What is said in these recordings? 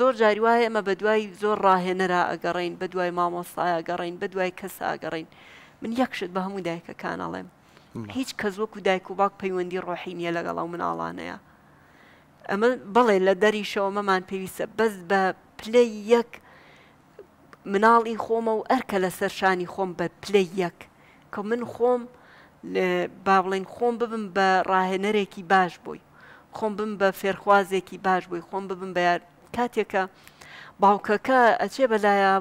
زۆر جاری وایە ئەمە بە دوای زۆر ڕاهێنەرا ئەگەڕین بە دوای مامۆستایە گەڕین بە دوای کەسا ئەگەڕین من یەکشت بە هەموو دایکەکان ئەڵێم هیچ کەس وەکو دایک و باک پەیوەندی ڕۆحی نیە لەگەڵا مناڵانەیە ئەمە بڵێ لە دەریشەوە مەمان پێویستە بەس بە پلەی یەک مناڵی خۆمە و ئەرکە لە سەرشانی خۆم بە پلەی یەک کە من خۆم با بڵێن خۆم ببم بە ڕاهێنەرێکی باش بووی خۆم بم بە فێرخوازێکی باش بووی خۆم ببم بە کاتێکە باوکەکە ئەچێ بەلایە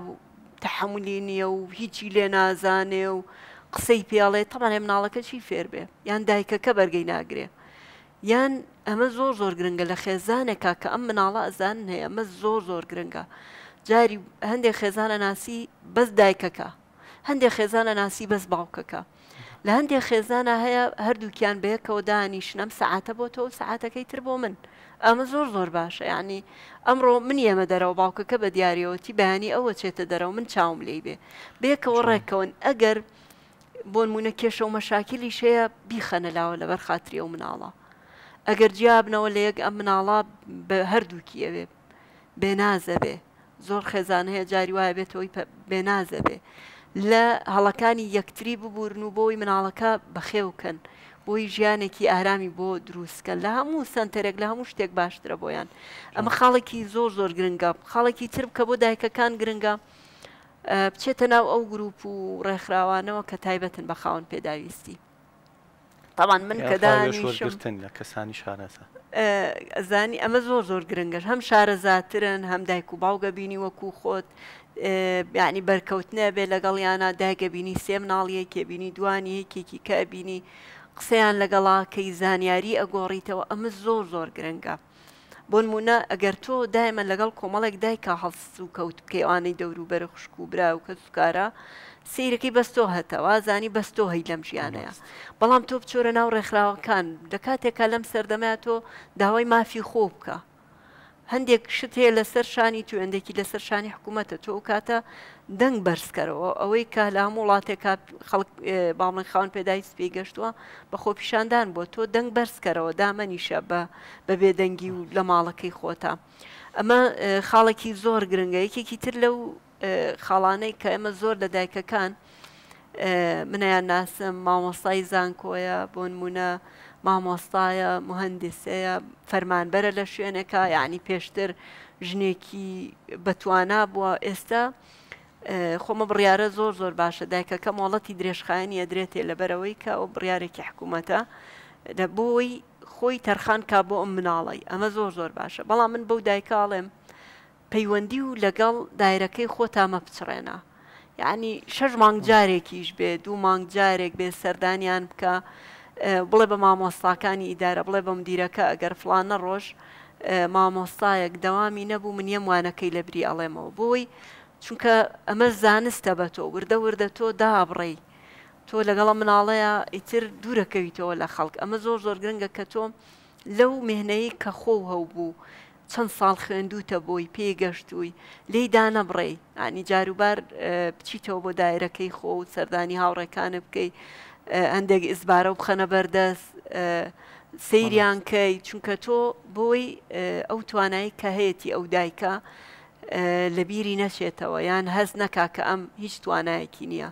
تحملی نییە و هیچی لێ نازانێ و قسەی پیاڵێ تەمانێ مناڵەکە چی فێر بێ یان دایکەکە بەرگەی ناگرێ یان ئەمە زۆر زۆر گرنگە لە خێزانێکا کە ئەم مناڵە ئەزان هەیە ئەمە زۆر زۆر گرنگە جاری هەندێک خێزانە ناسی بەس دایکەکە هەندێک خێزانە ناسی بەس باوکەکە لە هەندێک خێزانە هەیە هەردووکیان بەیەکەوە دانیشنم سعاتە بۆ تۆ و سعاتەکەی تر بۆ من. ئەمە زۆر زۆر باشە ینی ئەمڕۆ من ئێمە دەرەوە باوکەکە بە دیارەوەتی بەیانی ئەوە چێتە دەرەوە من چاوم لی بێ بێکەوە ڕێکەوەن ئەگەر بۆ نمونە کێشە و مەشاکیلی شەیە بیخەنە لاوە لەبەر خاتری و مناڵە ئەگەر جیابنەوە لە یەک ئەم مناڵە بە هەردووکی ئەوێ بێنازە بێ زۆر خێزانە هەیە جاری وایە بێتەوەی بێنازە بێ لە هەڵەکانی یەکتری ببوورن و بۆی مناڵەکە بەخێوکەن بۆی ژیانێکی ئارامی بۆ دروستکە لە هەموو سنتەرێک لە هەموو شتێک باشترە بۆیان ئەمە خاڵێکی زۆر زۆر گرنگە خاڵێکی تر بکە بۆ دایکەکان گرنگە بچێتە ناو ئەو گروپ و ڕێکخراوانەوە کە تایبەتن بە خاون پێداویستی تاوان من کەدانیشتن لە کەسانی شارەزە زانی ئەمە زۆر زۆر گرنگەش هەم شارەزاترن هەم دایک و باوگە بینی وەکو خۆت یعنی بەرکەوتنە بێ لەگەڵ یانە داگەبینی سێ مناڵیەکێ بینی دوانی یەکێکی کەبینی قسەیان لەگەڵا کەی زانیاری ئەگۆڕیتەوە ئەمە زۆر زۆر گرنگە. بۆ نمونە ئەگەر تۆ دایمە لەگەڵ کۆمەڵێک دایکە هەڵس و کەوت بکەیوانەی دەوروبەر خوشک و برا و کە سوکارە سیرەکەی بەستۆ هەتەوە زانی بەستۆ هەی لەم ژیانەیە بەڵام تۆ بچۆرە ناو ڕێکخراوەکان دەکاتێکە لەم سەردەمای تۆ داوای مافی خۆ بکە هەندێک شت هەیە لەسەر شانی توێندێکی لەسەر شانی حکوومەتە تۆ کاتە دەنگ بەرزکەرەوە ئەوەی کە لە هەموو وڵاتێک باڵن خاون پێداویست پێی گەشتووە بە خۆپیشاندان بۆ تۆ دەنگ بەرزکەرەوە دامەنیشە بە بەبێ دەنگی و لە ماڵەکەی خۆتا ئەمە خاڵێکی زۆر گرنگە یەکێکی تر لەو خاڵانەی کە ئێمە زۆر لە دایکەکان منیان ناسم مامۆسای زانکۆیە بۆ نمونە مامۆستایە مهندسەیە فەرمانبەرە لە شوێنەکە یعنی پێشتر ژنێکی بەتوانە بووە ئێستا خۆمە بڕیارە زۆر زۆر باشە دایکەکە مۆڵەتی درێژخایەنە درێتێ لەبەرەوەی کە ئەو بڕارێکی حکوومەتە دەبەوەی خۆی تەرخان کا بۆ ئەم مناڵی ئەمە زۆر زۆر باشە بەڵام من بەو دایکاڵێم پەیوەندی و لەگەڵ دایرەکەی خۆ تامە بچڕێنە یعنی شەش مانگ جارێکیش بێ دوو مانگ جارێک بێ سەردانیان بکە. بڵێ بە مامۆستاکانی ئیدارە بڵێ بە مدیرەکە ئەگەر فلانە ڕۆژ مامۆستایەک دەوامی نەبوو من یەم وانەکەی لە بری ئەڵێمەوە بۆی چونکە ئەمە زانستە بە تۆ وردە وردە تۆ دابڕێ تۆ لەگەڵە مناڵەیە ئیتر دوورەکەویتەوە لە خەڵک ئەمە زۆر زۆر گرنگە کە تۆم لەو مهنەی کە خۆ هەوبوو چەند ساڵ خوێندوتە بۆی پێگەشتووی لی دانەبڕێ ئانی جاروبار بچیتەوە بۆ دایرەکەی خۆ و سەردانی هاوڕەکانە بکەی هەندێک ئزبارە و بخەنە بەردەست سەیریان کەی چونکە تۆ بۆی ئەو توانایی کە هەیەی ئەو دایکە لە بیری نەچێتەوە یان هەز نەکا کە ئەم هیچ توانایەکی نییە.